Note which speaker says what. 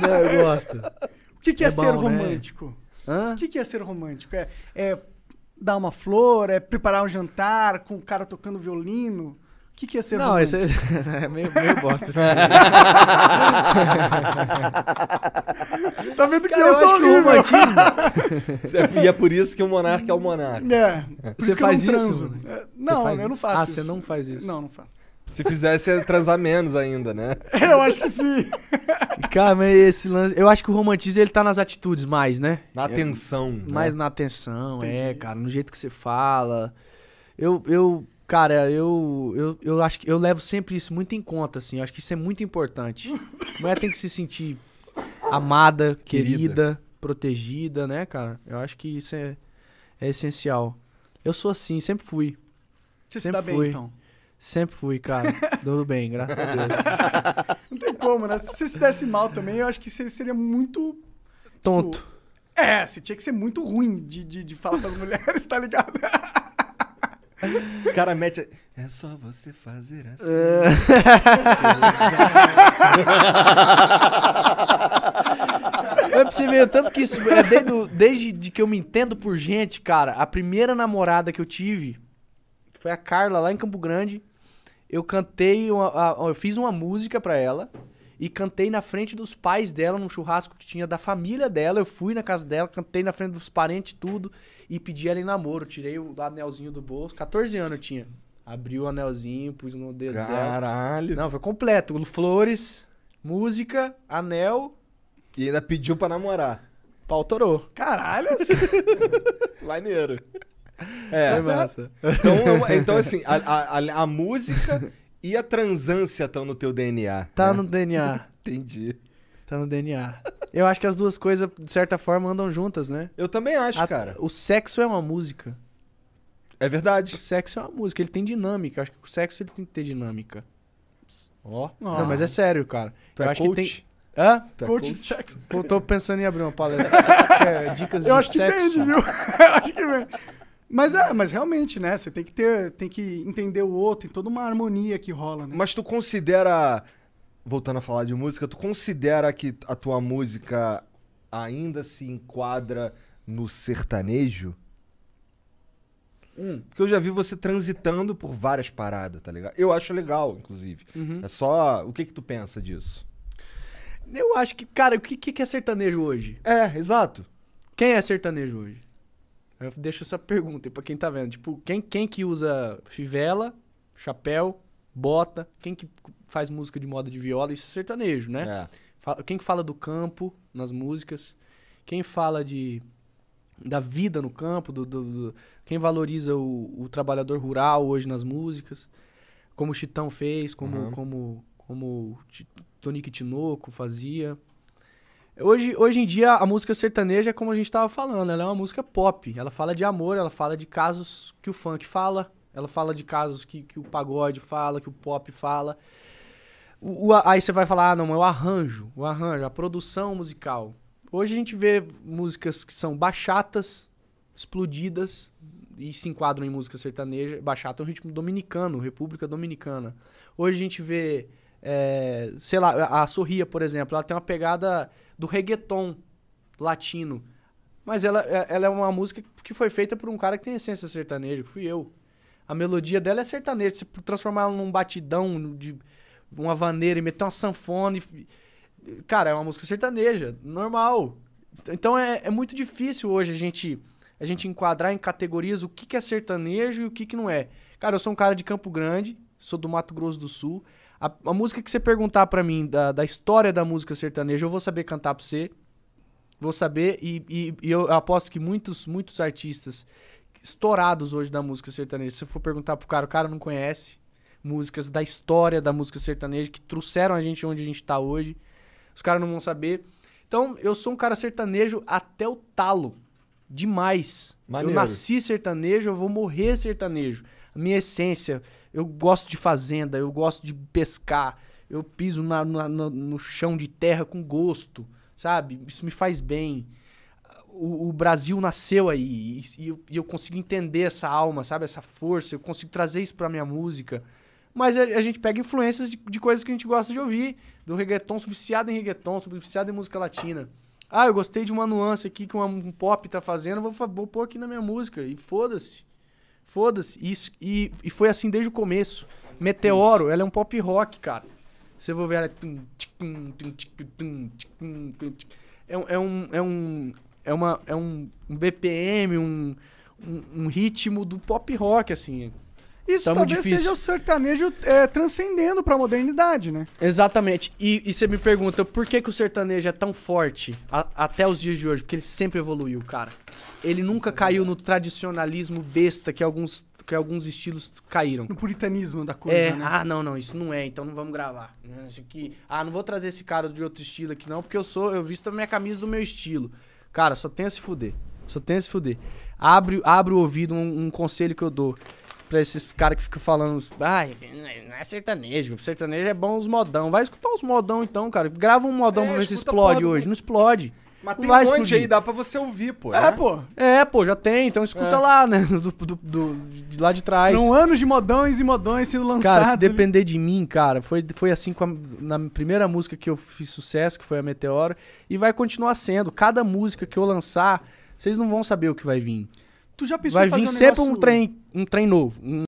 Speaker 1: Não, eu gosto. O que, que é, é, ser bom, né? romântico? Né? O que, que é ser romântico? É, é dar uma flor? É preparar um jantar com o cara tocando violino? O que, que é ser Não, romântico? Não, isso é, é meio, meio bosta. tá vendo que cara, eu, eu sou romântico romantismo. É, e é por isso que o monarca é o monarca. É. é. Por você isso que né? é, faz eu não isso? Né? Não, eu não faço ah, isso. Ah, você não faz isso? Não, não faço. Se fizesse, ia transar menos ainda, né? Eu acho que sim. Cara, mas esse lance. Eu acho que o romantismo ele tá nas atitudes mais, né? Na é atenção. É, né? Mais na atenção, é, Entendi. é, cara. No jeito que você fala. Eu, eu cara, eu, eu, eu acho que eu levo sempre isso muito em conta, assim. Eu acho que isso é muito importante. A mulher tem que se sentir amada, querida, querida protegida, né, cara? Eu acho que isso é, é essencial. Eu sou assim, sempre fui. Você sempre se dá fui. bem, então? Sempre fui, cara. Tudo bem, graças a Deus. Não tem como, né? Se você se desse mal também, eu acho que você seria muito. Tipo, Tonto. Tipo, é, você tinha que ser muito ruim de, de, de falar as mulheres, tá ligado? O cara mete. É só você fazer assim. É. Não É possível tanto que isso. É desde, desde que eu me entendo por gente, cara, a primeira namorada que eu tive foi a Carla lá em Campo Grande eu cantei, uma, eu fiz uma música para ela e cantei na frente dos pais dela, num churrasco que tinha da família dela. Eu fui na casa dela, cantei na frente dos parentes tudo e pedi ela em namoro. Tirei o anelzinho do bolso, 14 anos eu tinha. Abri o anelzinho, pus no dedo Caralho. dela. Caralho! Não, foi completo. Flores, música, anel. E ainda pediu para namorar. Pau torou. Caralho! Maneiro. É, tá é massa. Então, é então assim, a, a, a música e a transância estão no teu DNA. Tá né? no DNA. Entendi. Tá no DNA. Eu acho que as duas coisas, de certa forma, andam juntas, né? Eu também acho, a, cara. O sexo é uma música. É verdade. O sexo é uma música, ele tem dinâmica. Eu acho que o sexo ele tem que ter dinâmica. Ó. Oh. Não, ah. mas é sério, cara. Tu eu é acho coach? que tem. Hã? Tá coach, é sexo. Eu tô pensando em abrir uma palestra. Você quer dicas eu de sexo? Eu acho que vende, viu? Eu acho que vende. Mas é, mas realmente, né? Você tem que ter, tem que entender o outro, tem toda uma harmonia que rola, né? Mas tu considera, voltando a falar de música, tu considera que a tua música ainda se enquadra no sertanejo? Hum. Porque eu já vi você transitando por várias paradas, tá ligado? Eu acho legal, inclusive. Uhum. É só. O que que tu pensa disso? Eu acho que, cara, o que, que é sertanejo hoje? É, exato. Quem é sertanejo hoje? Eu deixo essa pergunta para quem tá vendo. Tipo, quem, quem que usa fivela, chapéu, bota? Quem que faz música de moda de viola? Isso é sertanejo, né? É. Quem que fala do campo nas músicas? Quem fala de da vida no campo? Do, do, do quem valoriza o, o, trabalhador rural hoje nas músicas? Como o Chitão fez, como, uhum. como, como Tonique Tinoco fazia. Hoje, hoje em dia, a música sertaneja é como a gente estava falando, ela é uma música pop. Ela fala de amor, ela fala de casos que o funk fala, ela fala de casos que, que o pagode fala, que o pop fala. O, o, aí você vai falar, ah, não, é o arranjo, o arranjo, a produção musical. Hoje a gente vê músicas que são bachatas, explodidas, e se enquadram em música sertaneja. Bachata é um ritmo dominicano, República Dominicana. Hoje a gente vê é, sei lá, a Sorria, por exemplo, ela tem uma pegada do reggaeton latino. Mas ela, é, ela é uma música que foi feita por um cara que tem essência sertaneja, que fui eu. A melodia dela é sertaneja. Se transformar ela num batidão de uma vaneira e meter uma sanfone. Cara, é uma música sertaneja, normal. Então é, é muito difícil hoje a gente a gente enquadrar em categorias o que, que é sertanejo e o que, que não é. Cara, eu sou um cara de Campo Grande, sou do Mato Grosso do Sul. A, a música que você perguntar para mim da, da história da música sertaneja, eu vou saber cantar pra você. Vou saber, e, e, e eu aposto que muitos, muitos artistas estourados hoje da música sertaneja, se eu for perguntar pro cara, o cara não conhece músicas da história da música sertaneja que trouxeram a gente onde a gente tá hoje. Os caras não vão saber. Então, eu sou um cara sertanejo até o talo demais. Maneiro. Eu nasci sertanejo, eu vou morrer sertanejo. A minha essência, eu gosto de fazenda, eu gosto de pescar, eu piso na, na, no chão de terra com gosto, sabe? Isso me faz bem. O, o Brasil nasceu aí e, e, eu, e, eu, consigo entender essa alma, sabe? Essa força, eu consigo trazer isso pra minha música. Mas a, a gente pega influências de, de, coisas que a gente gosta de ouvir, do reggaeton, sou viciado em reggaeton, sou viciado em música latina. Ah, eu gostei de uma nuance aqui que um pop tá fazendo, vou, vou pôr aqui na minha música. E foda-se. Foda-se. E, e, e, foi assim desde o começo. Meteoro, ela é um pop rock, cara. Você vai ver ela. É, é um. É um. É, uma, é um BPM, um, um, um ritmo do pop rock, assim. Isso tá talvez seja o sertanejo é, transcendendo para a modernidade, né? Exatamente. E, e, você me pergunta por que, que o sertanejo é tão forte a, até os dias de hoje? Porque ele sempre evoluiu, cara. Ele nunca caiu no tradicionalismo besta que alguns, que alguns estilos caíram. No puritanismo da coisa, é, né? Ah, não, não, isso não é, então não vamos gravar. Isso aqui, ah, não vou trazer esse cara de outro estilo aqui não, porque eu sou, eu visto a minha camisa do meu estilo. Cara, só tem a se fuder. Só tem a se fuder. Abre, abre o ouvido, um, um conselho que eu dou pra esses caras que ficam falando, ai, não é sertanejo, sertanejo é bom os modão. Vai escutar os modão então, cara. Grava um modão é, pra ver se explode hoje. Não explode. Mas tem um monte explodir. aí, dá pra você ouvir, pô. É, né? pô. É, pô, já tem, então escuta é. lá, né? Do, do, do, de lá de trás. Foram anos de modões e modões sendo lançados. Cara, se depender de mim, cara, foi, foi assim a, na primeira música que eu fiz sucesso, que foi a Meteora, e vai continuar sendo. Cada música que eu lançar, vocês não vão saber o que vai vir. Tu já pensou Vai vir um sempre um trem, um trem novo, um